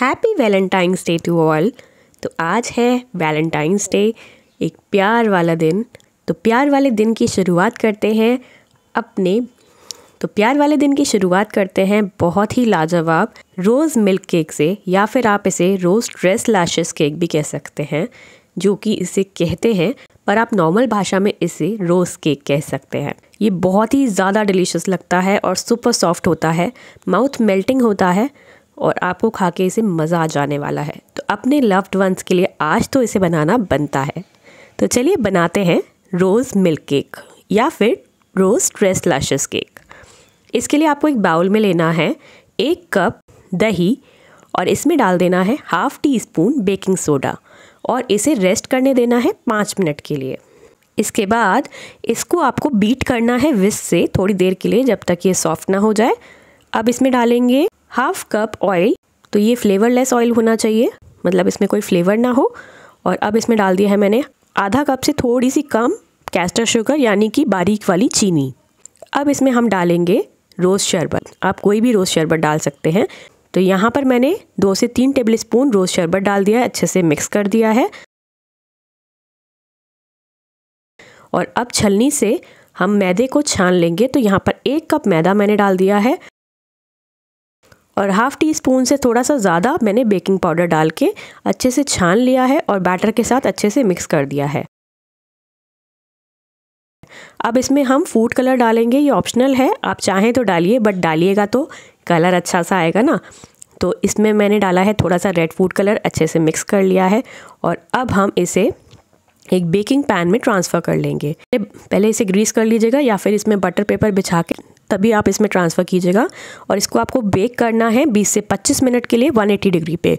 happy valentine's day to all तो आज है वैलेंटाइंस डे एक प्यार वाला दिन तो प्यार वाले दिन की शुरुआत करते हैं अपने तो प्यार वाले दिन की शुरुआत करते हैं बहुत ही लाजवाब रोज़ मिल्क केक से या फिर आप इसे रोज़ ड्रेस लाशेस केक भी कह सकते हैं जो कि इसे कहते हैं पर आप नॉर्मल भाषा में इसे रोज़ केक कह सकते हैं ये बहुत ही ज़्यादा डिलीशियस लगता है और सुपर सॉफ्ट होता है माउथ मेल्टिंग होता है और आपको खा के इसे मज़ा आ जाने वाला है तो अपने लव्ड वंस के लिए आज तो इसे बनाना बनता है तो चलिए बनाते हैं रोज़ मिल्क केक या फिर रोज़ ड्रेस लाशेस केक इसके लिए आपको एक बाउल में लेना है एक कप दही और इसमें डाल देना है half teaspoon baking soda और इसे रेस्ट करने देना है पाँच मिनट के लिए इसके बाद इसको आपको बीट करना है विस से थोड़ी देर के लिए जब तक ये सॉफ्ट ना हो जाए अब इसमें डालेंगे हाफ कप ऑयल तो ये फ्लेवरलेस ऑयल होना चाहिए मतलब इसमें कोई फ्लेवर ना हो और अब इसमें डाल दिया है मैंने आधा कप से थोड़ी सी कम कैस्टर शुगर यानी कि बारीक वाली चीनी अब इसमें हम डालेंगे रोज़ शरबत आप कोई भी रोज़ शरबत डाल सकते हैं तो यहाँ पर मैंने दो से तीन टेबल स्पून रोज़ शरबत डाल दिया है अच्छे से मिक्स कर दिया है और अब छलनी से हम मैदे को छान लेंगे तो यहाँ पर एक कप मैदा मैंने डाल दिया है और हाफ़ टी स्पून से थोड़ा सा ज़्यादा मैंने बेकिंग पाउडर डाल के अच्छे से छान लिया है और बैटर के साथ अच्छे से मिक्स कर दिया है अब इसमें हम फूड कलर डालेंगे ये ऑप्शनल है आप चाहें तो डालिए बट डालिएगा तो कलर अच्छा सा आएगा ना तो इसमें मैंने डाला है थोड़ा सा रेड फूड कलर अच्छे से मिक्स कर लिया है और अब हम इसे एक बेकिंग पैन में ट्रांसफ़र कर लेंगे पहले इसे ग्रीस कर लीजिएगा या फिर इसमें बटर पेपर बिछा के तभी आप इसमें ट्रांसफ़र कीजिएगा और इसको आपको बेक करना है 20 से 25 मिनट के लिए 180 डिग्री पे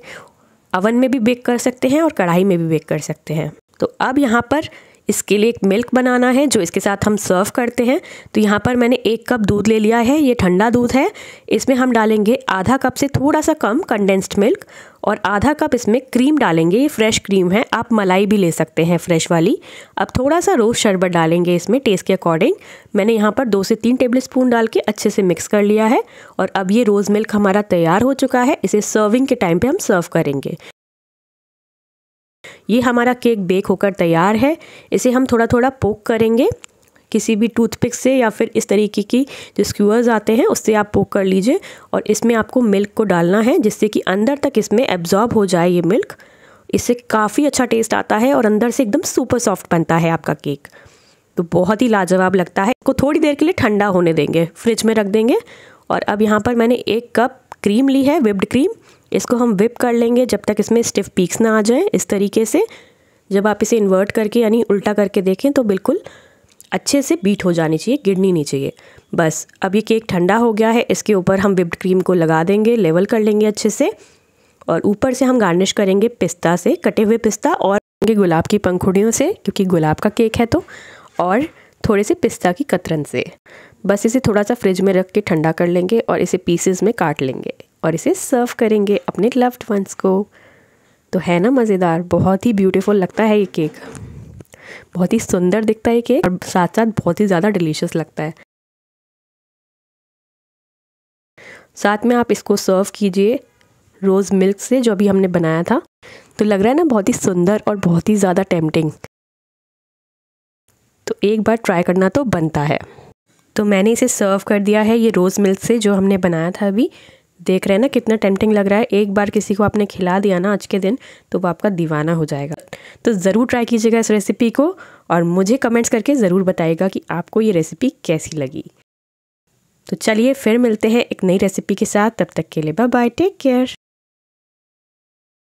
अवन में भी बेक कर सकते हैं और कढ़ाई में भी बेक कर सकते हैं तो अब यहाँ पर इसके लिए एक मिल्क बनाना है जो इसके साथ हम सर्व करते हैं तो यहाँ पर मैंने एक कप दूध ले लिया है ये ठंडा दूध है इसमें हम डालेंगे आधा कप से थोड़ा सा कम कंडेंस्ड मिल्क और आधा कप इसमें क्रीम डालेंगे ये फ्रेश क्रीम है आप मलाई भी ले सकते हैं फ्रेश वाली अब थोड़ा सा रोज़ शरबत डालेंगे इसमें टेस्ट के अकॉर्डिंग मैंने यहाँ पर दो से तीन टेबल स्पून डाल के अच्छे से मिक्स कर लिया है और अब ये रोज़ मिल्क हमारा तैयार हो चुका है इसे सर्विंग के टाइम पर हम सर्व करेंगे ये हमारा केक बेक होकर तैयार है इसे हम थोड़ा थोड़ा पोक करेंगे किसी भी टूथपिक से या फिर इस तरीके की जो स्क्यूअर्स आते हैं उससे आप पोक कर लीजिए और इसमें आपको मिल्क को डालना है जिससे कि अंदर तक इसमें एब्जॉर्ब हो जाए ये मिल्क इससे काफ़ी अच्छा टेस्ट आता है और अंदर से एकदम सुपर सॉफ्ट बनता है आपका केक तो बहुत ही लाजवाब लगता है इसको थोड़ी देर के लिए ठंडा होने देंगे फ्रिज में रख देंगे और अब यहाँ पर मैंने एक कप क्रीम ली है विप्ड क्रीम इसको हम विप कर लेंगे जब तक इसमें स्टिफ पीक्स ना आ जाए इस तरीके से जब आप इसे इन्वर्ट करके यानी उल्टा करके देखें तो बिल्कुल अच्छे से बीट हो जानी चाहिए गिरनी नहीं चाहिए बस अब ये केक ठंडा हो गया है इसके ऊपर हम विप्ड क्रीम को लगा देंगे लेवल कर लेंगे अच्छे से और ऊपर से हम गार्निश करेंगे पिस्ता से कटे हुए पिस्ता और गुलाब की पंखुड़ियों से क्योंकि गुलाब का केक है तो और थोड़े से पिस्ता की कतरन से बस इसे थोड़ा सा फ्रिज में रख के ठंडा कर लेंगे और इसे पीसेस में काट लेंगे और इसे सर्व करेंगे अपने लव्ड वंस को तो है ना मज़ेदार बहुत ही ब्यूटीफुल लगता है ये केक बहुत ही सुंदर दिखता है ये केक और साथ साथ बहुत ही ज़्यादा डिलीशियस लगता है साथ में आप इसको सर्व कीजिए रोज़ मिल्क से जो अभी हमने बनाया था तो लग रहा है ना बहुत ही सुंदर और बहुत ही ज़्यादा टेम्पटिंग तो एक बार ट्राई करना तो बनता है तो मैंने इसे सर्व कर दिया है ये रोज़ मिल्क से जो हमने बनाया था अभी देख रहे हैं ना कितना टेम्पटिंग लग रहा है एक बार किसी को आपने खिला दिया ना आज के दिन तो वो आपका दीवाना हो जाएगा तो ज़रूर ट्राई कीजिएगा इस रेसिपी को और मुझे कमेंट्स करके ज़रूर बताइएगा कि आपको ये रेसिपी कैसी लगी तो चलिए फिर मिलते हैं एक नई रेसिपी के साथ तब तक के लिए बाय बाय टेक केयर